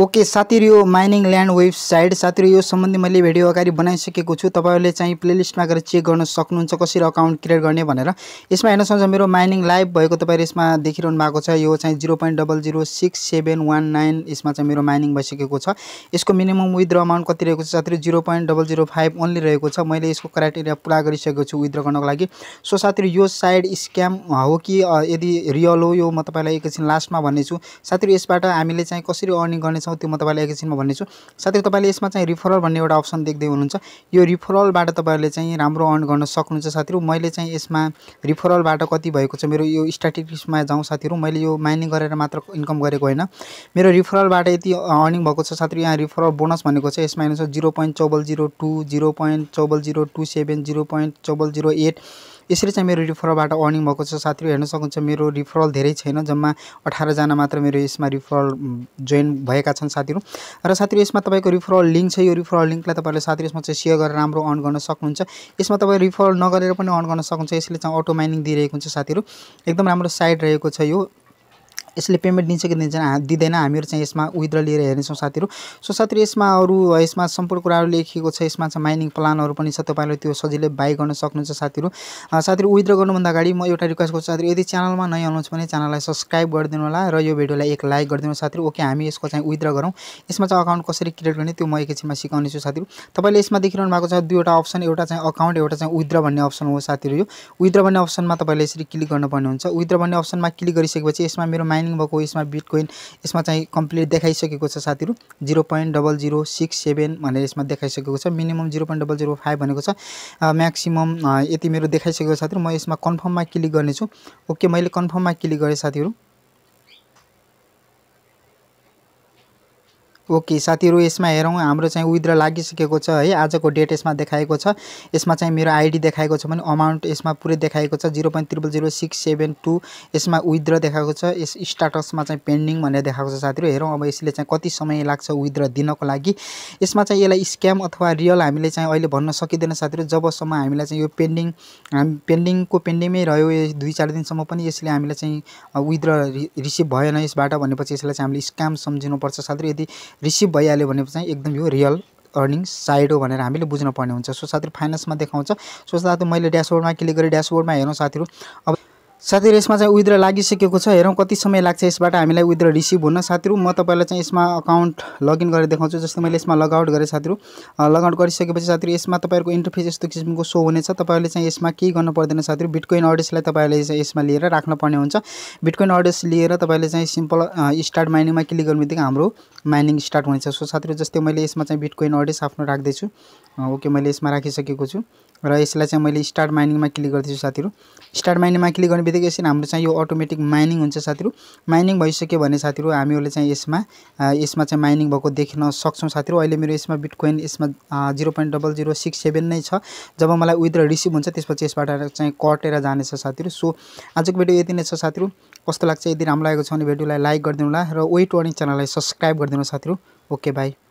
okay साथीहरू यो mining land website साथीहरू यो सम्बन्धी मैले भिडियो अगाडि बनाइसकेको छु तपाईँहरूले चाहिँ प्लेलिस्टमा गएर चेक गर्न सक्नुहुन्छ कसरी अकाउन्ट क्रिएट गर्ने भनेर यसमा हेर्न मेरो माइनिङ लाइभ भएको तपाईँहरू यसमा देखिरहनु भएको छ यो चाहिँ zero point double zero six seven one nine यसमा चाहिँ मेरो माइनिङ भइसकेको छ यसको मिनिमम विथड्र अमाउन्ट कति रहेको छ साथीहरू zero point double zero five only रहेको छ मैले यसको क्राइटेरिया पुरा गरिसकेको छु विथड्र गर्नको लागि सो साथीहरू यो साइड स्क्याम हो कि यदि रियल हो यो म तपाईँलाई एकैछिन लास्टमा भन्नेछु साथीहरू यसबाट हामीले चाहिँ कसरी अर्निङ गर्ने छौँ त्यो म तपाईँलाई एकैछिनमा भन्नेछु साथै तपाईँले यसमा चाहिँ रिफरल भन्ने एउटा अप्सन देख्दै हुनुहुन्छ यो रिफरलबाट तपाईँहरूले चाहिँ राम्रो अर्न गर्न सक्नुहुन्छ साथीहरू मैले चाहिँ यसमा रिफरलबाट कति भएको छ मेरो यो स्ट्याटिक्समा जाउँ साथीहरू मैले यो माइनिङ गरेर मात्र इन्कम गरेको होइन मेरो रिफरलबाट यति अर्निङ भएको छ साथीहरू यहाँ रिफरल बोनस भनेको छ यसमा हेर्नुहोस् zero point double zero two zero point double zero two seven zero point double zero eight यसरी चाहिँ मेरो रिफरलबाट अर्निङ भएको छ साथीहरू हेर्न सक्नुहुन्छ मेरो रिफरल धेरै छैन जम्मा अठारजना मात्र मेरो यसमा रिफरल जोइन भएका छन् साथीहरू र साथीहरू यसमा तपाईँको रिफरल लिङ्क छ यो रिफरल लिङ्कलाई तपाईँले साथीहरू यसमा चाहिँ सेयर गरेर राम्रो अर्न गर्न सक्नुहुन्छ यसमा तपाईँ रिफरल नगरेर पनि अर्न गर्न सक्नुहुन्छ यसले चाहिँ अटो माइनिङ दिइरहेको हुन्छ साथीहरू एकदम राम्रो साइड रहेको छ यो यसले पेमेन्ट दिन्छ कि दिन्छ दिँदैन हामीहरू चाहिँ यसमा विथड्र लिएर हेर्नेछौँ साथीहरू सो साथीहरू यसमा अरू यसमा सम्पूर्ण कुराहरू लेखिएको छ यसमा चाहिँ माइनिङ प्लानहरू पनि छ तपाईँहरूले त्यो सजिलै बाई गर्न सक्नुहुन्छ साथीहरू साथीहरू विद्र गर्नुभन्दा अगाडि म एउटा रिक्वेस्ट गर्छु साथीहरू यदि च्यानलमा नयाँ आउनुहुन्छ भने च्यानललाई सब्सक्राइब गरिदिनु होला र यो भिडियोलाई एक लाइक गरिदिनु साथीहरू ओके हामी यसको चाहिँ विद्र गरौँ यसमा चाहिँ अकाउन्ट कसरी क्रिएट गर्ने त्यो म एकैछिनमा छु साथीहरू तपाईँले यसमा देखिरहनु भएको छ दुईवटा अप्सन एउटा चाहिँ अकाउन्ट एउटा चाहिँ विद्र भन्ने अप्सन हो साथीहरू यो विद्र भन्ने अप्सनमा तपाईँले यसरी क्लिक गर्नुपर्ने हुन्छ विद्र भन्ने अप्सनमा क्लिक गरिसकेपछि यसमा मेरो माइन माइनिङ भएको यसमा बिटकोइन यसमा चाहिँ कम्प्लिट देखाइसकेको छ साथीहरू zero point double zero six seven भनेर यसमा देखाइसकेको छ minimum zero point double zero five भनेको छ म्याक्सिमम यति मेरो देखाइसकेको छ साथीहरू म यसमा कन्फर्ममा क्लिक गर्नेछु ओके मैले कन्फर्ममा क्लिक गरेँ साथीहरू ओके साथीहरू यसमा हेरौँ हाम्रो चाहिँ विथड्र लागिसकेको छ है आजको डेट यसमा देखाएको छ यसमा चाहिँ मेरो आइडी देखाएको छ भने अमाउन्ट यसमा पुरै देखाएको छ zero point triple zero six seven two यसमा विथड्र देखाएको छ यस स्टाटसमा चाहिँ पेन्डिङ भनेर देखाएको छ साथीहरू हेरौँ अब यसले चाहिँ कति समय लाग्छ विथड्र दिनको लागि यसमा चाहिँ यसलाई स्क्याम अथवा रियल हामीले चाहिँ अहिले भन्न सकिँदैन साथीहरू जबसम्म हामीलाई चाहिँ यो पेन्डिङ पेन्डिङको पेन्डिङमै रह्यो दुई चार दिनसम्म पनि यसले हामीलाई चाहिँ विथड्र रिसिभ भएन यसबाट भनेपछि यसलाई चाहिँ हामीले स्क्याम सम्झिनुपर्छ साथीहरू यदि रिसिभ भइहाल्यो भने चाहिँ एकदम यो रियल अर्निङ साइड हो भनेर हामीले बुझ्नुपर्ने हुन्छ सो साथीहरू फाइनेन्समा देखाउँछ सो साथी मैले ड्यासबोर्डमा क्लिक गरेँ ड्यासबोर्डमा हेरौँ साथीहरू अब साथीहरू यसमा चाहिँ विथड्र लागिसकेको छ हेरौँ कति समय लाग्छ यसबाट हामीलाई विथड्र रिसिभ हुन साथीहरू म तपाईँलाई चाहिँ यसमा अकाउन्ट लगइन गरेर देखाउँछु जस्तै मैले यसमा लगआउट गरेँ साथीहरू लगआउट गरिसकेपछि साथीहरू यसमा तपाईँहरूको इन्टरफेस यस्तो किसिमको सो हुनेछ तपाईँहरूले चाहिँ यसमा केही गर्नु पर्दैन साथीहरू बिटकोइन अडियसलाई तपाईँहरूले चाहिँ यसमा लिएर राख्नुपर्ने हुन्छ बिटकोइन अडियस लिएर तपाईँले चाहिँ सिम्पल स्टार्ट माइनिङमा क्लिक गर्नु बित्तिकै हाम्रो माइनिङ स्टार्ट हुनेछ सो साथीहरू जस्तै मैले यसमा चाहिँ बिटकोइन अडियस आफ्नो राख्दैछु ओके मैले यसमा राखिसकेको छु र यसलाई चाहिँ मैले स्टार्ट माइनिङमा क्लिक गर्दैछु साथीहरू स्टार्ट माइनिङमा क्लिक गर्ने बित्तिकै यसरी हाम्रो चाहिँ यो अटोमेटिक माइनिङ हुन्छ साथीहरू माइनिङ भइसक्यो भने साथीहरू हामीहरूले चाहिँ यसमा यसमा चाहिँ माइनिङ भएको देख्न सक्छौँ साथीहरू अहिले मेरो यसमा बिटकोइन यसमा zero point double zero six seven नै छ जब मलाई विथड्र रिसिभ हुन्छ त्यसपछि यसबाट चाहिँ कटेर जानेछ साथीहरू सो आजको भिडियो यति नै छ साथीहरू कस्तो लाग्छ यदि राम्रो लागेको छ भने भिडियोलाई लाइक गरिदिनु होला र वेट वार्निङ च्यानललाई सब्सक्राइब गरिदिनु साथीहरू ओके बाई